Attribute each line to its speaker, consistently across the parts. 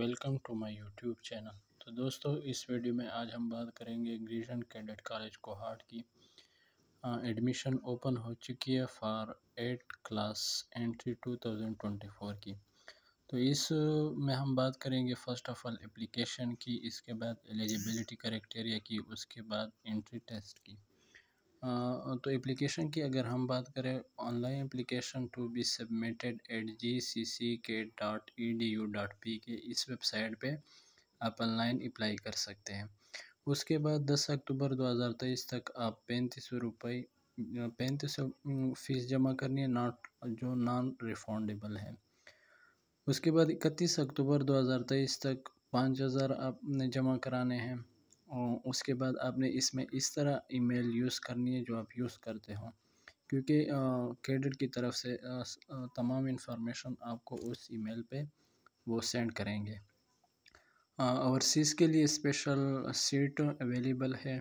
Speaker 1: welcome to my YouTube channel तो दोस्तों इस वीडियो में आज हम बात करेंगे ग्रीजन कैडेट कॉलेज कोहाट की एडमिशन ओपन हो चुकी है फॉर एट क्लास एंट्री 2024 की तो इस में हम बात करेंगे फ़र्स्ट ऑफ़ ऑल एप्लीकेशन की इसके बाद एलिजिबिलिटी क्राइटेरिया की उसके बाद एंट्री टेस्ट की तो एप्लीकेशन की अगर हम बात करें online application to be submitted at G C C K dot E D U dot P K इस वेबसाइट पे आप ऑनलाइन अप्लाई कर सकते हैं उसके बाद 10 अक्टूबर 2023 तक आप पैंतीस सौ रुपये पैंतीस सौ फीस जमा करनी है नॉट जो नॉन रिफंडेबल है उसके बाद इकतीस अक्टूबर 2023 तक पाँच हज़ार आपने जमा कराने हैं उसके बाद आपने इसमें इस तरह ईमेल यूज़ करनी है जो आप यूज़ करते हो क्योंकि क्रेडिट की तरफ से तमाम इन्फॉर्मेशन आपको उस ईमेल पे वो सेंड करेंगे ओवरसीज़ के लिए स्पेशल सीट अवेलेबल है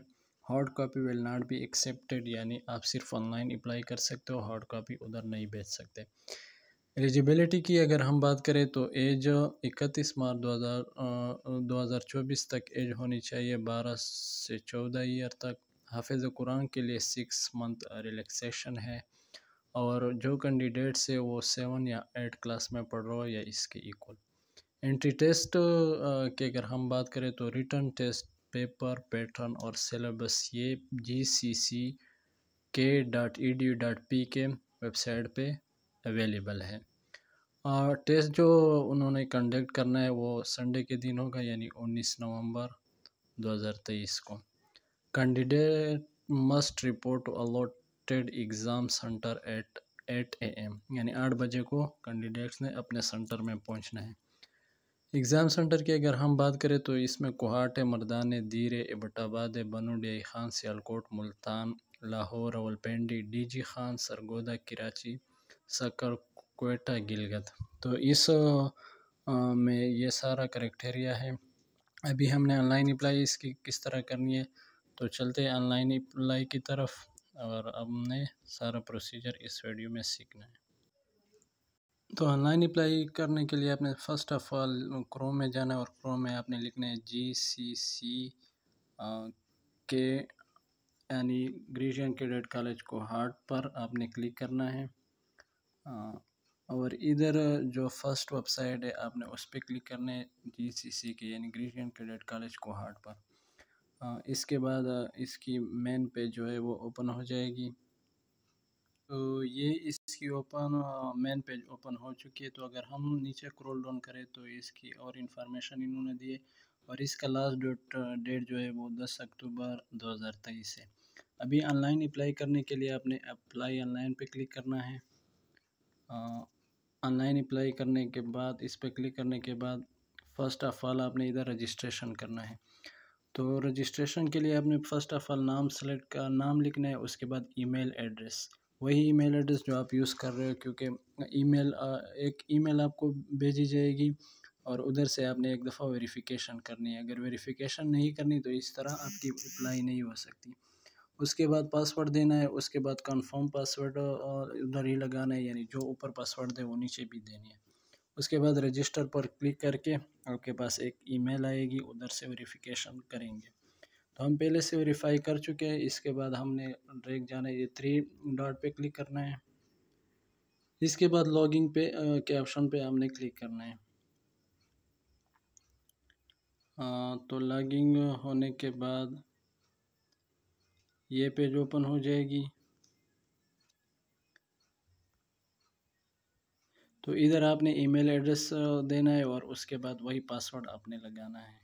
Speaker 1: hard copy will not be accepted यानी आप सिर्फ ऑनलाइन अप्लाई कर सकते हो हार्ड कॉपी उधर नहीं भेज सकते एलिजिबिलिटी की अगर हम बात करें तो एज 31 मार्च 2000 2024 तक एज होनी चाहिए 12 से 14 ईयर तक हाफिज़ कुरान के लिए सिक्स मंथ रिलैक्सेशन है और जो कैंडिडेट्स है वो सेवन या एट क्लास में पढ़ रहा हो या इसके इक्वल एंट्री टेस्ट की अगर हम बात करें तो रिटर्न टेस्ट पेपर पैटर्न और सिलेबस ये G C C K dot E D dot P K website पे अवेलेबल है और टेस्ट जो उन्होंने कंडक्ट करना है वो संडे के दिन होगा यानी 19 नवंबर 2023 को candidate must report to allotted exam centre at eight A M यानी आठ बजे को कैंडिडेट्स ने अपने सेंटर में पहुंचना है एग्ज़ाम सेंटर की अगर हम बात करें तो इसमें Kohat Mardan Dir Abbottabad Bannu D Khan Sialkot Multan Lahore Rawalpindi D G Khan Sargodha Karachi Sukkur Quetta Gilgit तो इस में ये सारा करेक्टेरिया है अभी हमने ऑनलाइन अप्लाई इसकी किस तरह करनी है तो चलते हैं ऑनलाइन अप्लाई की तरफ और हमने सारा प्रोसीजर इस वीडियो में सीखना है तो ऑनलाइन अप्लाई करने के लिए आपने फ़र्स्ट ऑफ ऑल क्रोम में जाना है और क्रोम में आपने लिखना है जी सी सी के यानी के कैडेट कॉलेज को हार्ट पर आपने क्लिक करना है हाँ, और इधर जो फर्स्ट वेबसाइट है आपने उस पर क्लिक करने जी सी सी के यानी ग्रीशियन क्रेडिट कॉलेज हार्ट पर हाँ, इसके बाद इसकी मेन पेज जो है वो ओपन हो जाएगी तो ये इसकी ओपन मेन पेज ओपन हो चुकी है तो अगर हम नीचे क्रोल डाउन करें तो इसकी और इन्फॉर्मेशन इन्होंने दिए और इसका लास्ट डेट डेट जो है वो 10 अक्टूबर 2023 है अभी ऑनलाइन अप्लाई करने के लिए आपने अप्लाई ऑनलाइन पे क्लिक करना है ऑनलाइन अप्लाई करने के बाद इस पर क्लिक करने के बाद फ़र्स्ट ऑफ़ ऑल आपने इधर रजिस्ट्रेशन करना है तो रजिस्ट्रेशन के लिए आपने फ़र्स्ट ऑफ़ ऑल नाम सेलेक्ट का नाम लिखना है उसके बाद ईमेल एड्रेस वही ईमेल एड्रेस जो आप यूज़ कर रहे हो क्योंकि ईमेल एक ईमेल आपको भेजी जाएगी और उधर से आपने एक दफ़ा वेरिफिकेशन करनी है अगर वेरिफिकेशन नहीं करनी तो इस तरह आपकी अप्लाई नहीं हो सकती उसके बाद पासवर्ड देना है उसके बाद कन्फर्म पासवर्ड उधर ही लगाना है यानी जो ऊपर पासवर्ड दे वो नीचे भी देनी है उसके बाद रजिस्टर पर क्लिक करके आपके पास एक ईमेल आएगी उधर से वेरिफिकेशन करेंगे तो हम पहले से वेरीफाई कर चुके हैं इसके बाद हमने ड्रेक जाना है ये थ्री डॉट पे क्लिक करना है इसके बाद लॉगिंग पे के ऑप्शन पे हमने क्लिक करना है आ, तो लॉगिंग होने के बाद ये पेज ओपन हो जाएगी तो इधर आपने ईमेल एड्रेस देना है और उसके बाद वही पासवर्ड आपने लगाना है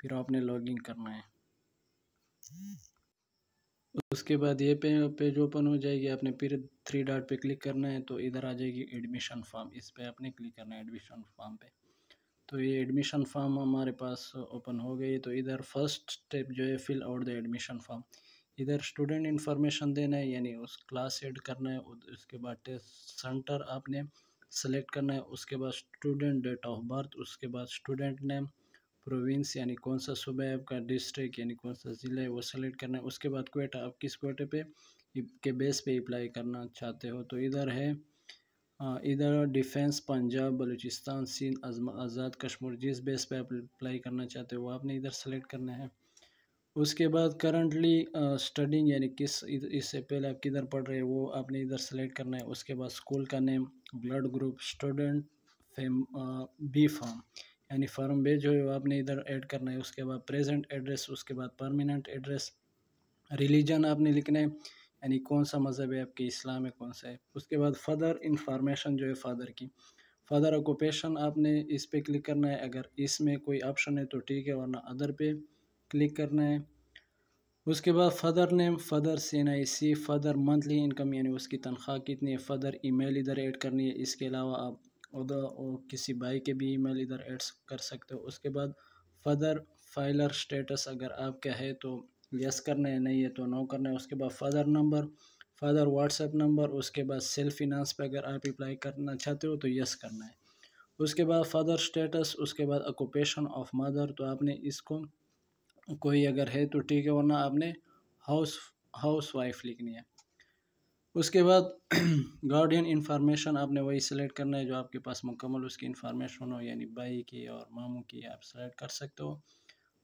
Speaker 1: फिर आपने लॉगिन करना है उसके बाद ये पे पेज ओपन हो जाएगी आपने फिर थ्री डॉट पे क्लिक करना है तो इधर आ जाएगी एडमिशन फॉर्म इस पर आपने क्लिक करना है एडमिशन फॉर्म पे तो ये एडमिशन फॉर्म हमारे पास ओपन हो गई तो इधर फर्स्ट स्टेप जो है fill out the admission form इधर स्टूडेंट इन्फॉर्मेशन देना है यानी उस क्लास एड करना है उसके बाद टेस्ट सेंटर आपने सेलेक्ट करना है उसके बाद स्टूडेंट डेट ऑफ बर्थ उसके बाद स्टूडेंट नेम प्रोविंस यानी कौन सा सूबा है आपका डिस्ट्रिक्ट यानी कौन सा ज़िला है वो सेलेक्ट करना है उसके बाद कोटा आप किस कोटे पे के बेस पे अप्लाई करना चाहते हो तो इधर है इधर डिफेंस पंजाब बलूचिस्तान सिंध आज़ाद कश्मीर जिस बेस पे आप अप्लाई करना चाहते हो वो आपने इधर सेलेक्ट करना है उसके बाद करंटली स्टडिंग यानी किस इससे पहले आप किधर पढ़ रहे हैं वो आपने इधर सेलेक्ट करना है उसके बाद स्कूल का नेम ब्लड ग्रुप स्टूडेंट फेम बी फॉर्म यानी फॉर्म बे जो है वो आपने इधर ऐड करना है उसके बाद प्रेजेंट एड्रेस उसके बाद परमानेंट एड्रेस रिलीजन आपने लिखना है यानी कौन सा मज़हब है आपके इस्लाम है कौन सा है उसके बाद फदर इंफॉर्मेशन जो है फादर की फादर ऑक्यूपेशन आपने इस पर क्लिक करना है अगर इसमें कोई ऑप्शन है तो ठीक है वरना अदर पे क्लिक करना है उसके बाद father name father C N I C father monthly income यानी उसकी तनख्वाह कितनी है फ़दर ईमेल इधर ऐड करनी है इसके अलावा आप उधर किसी भाई के भी ईमेल इधर ऐड कर सकते हो उसके बाद फ़दर फाइलर स्टेटस अगर आपका है तो यस करना है नहीं है तो नो करना है उसके बाद father number father WhatsApp number उसके बाद सेल्फ फिनांस पर अगर आप अप्लाई करना चाहते हो तो यस करना है उसके बाद फ़दर स्टेटस उसके बाद ऑक्यूपेशन ऑफ मदर तो आपने इसको कोई अगर है तो ठीक है वरना आपने हाउस हाउस वाइफ लिखनी है उसके बाद गार्डियन इंफॉर्मेशन आपने वही सिलेक्ट करना है जो आपके पास मुकम्मल उसकी इंफॉर्मेशन हो यानी भाई की और मामू की आप सिलेक्ट कर सकते हो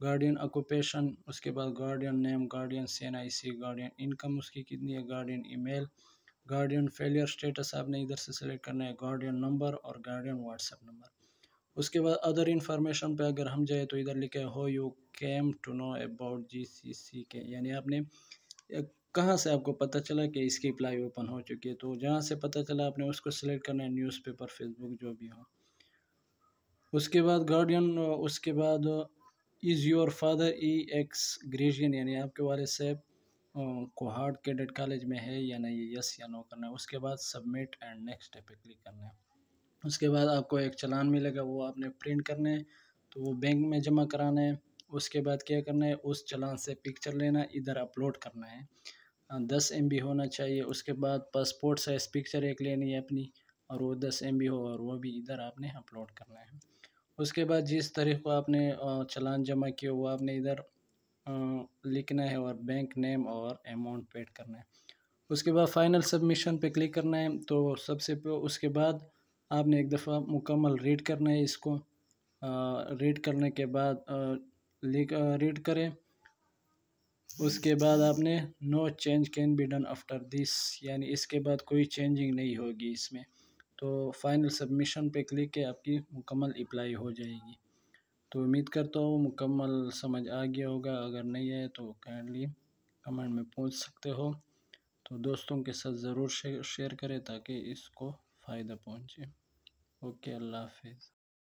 Speaker 1: गार्डियन ऑक्यूपेशन उसके बाद guardian name guardian C N I C guardian income उसकी कितनी है guardian email guardian failure status आपने इधर से सिलेक्ट करना है गार्डियन नंबर और गार्डियन व्हाट्सएप नंबर उसके बाद अदर इन्फॉर्मेशन पे अगर हम जाए तो इधर लिखा है how you came to know about G C C K यानी आपने कहाँ से आपको पता चला कि इसकी अप्लाई ओपन हो चुकी है तो जहाँ से पता चला आपने उसको सिलेक्ट करना है न्यूज़पेपर फेसबुक जो भी हो उसके बाद गार्डियन उसके बाद इज़ योर फादर ई एक्स ग्रेजुएन यानी आपके वाले साहब कोहार्ड कैडेट कॉलेज में है या नहीं यस या नो करना है उसके बाद सबमिट एंड नेक्स्ट पे क्लिक करना है उसके बाद आपको एक चलान मिलेगा वो आपने प्रिंट करना है तो वो बैंक में जमा कराना है उसके बाद क्या करना है उस चलान से पिक्चर लेना इधर अपलोड करना है दस एम बी होना चाहिए उसके बाद पासपोर्ट साइज़ पिक्चर एक लेनी है अपनी और वो दस एम बी हो और वो भी इधर आपने अपलोड करना है उसके बाद जिस तारीख को आपने चलान जमा किया वो आपने इधर लिखना है और बैंक नेम और अमाउंट पेड करना है उसके बाद फाइनल सबमिशन पे क्लिक करना है तो सबसे उसके बाद आपने एक दफ़ा मुकम्मल रीड करना है इसको रीड करने के बाद रीड करें उसके बाद आपने no change can be done after this यानी इसके बाद कोई चेंजिंग नहीं होगी इसमें तो फाइनल सबमिशन पे क्लिक के आपकी मुकम्मल अप्लाई हो जाएगी तो उम्मीद करता हूँ मुकम्मल समझ आ गया होगा अगर नहीं है तो काइंडली कमेंट में पूछ सकते हो तो दोस्तों के साथ ज़रूर शेयर करें ताकि इसको फ़ायदा पहुँचे ओके अल्लाह हाफिज़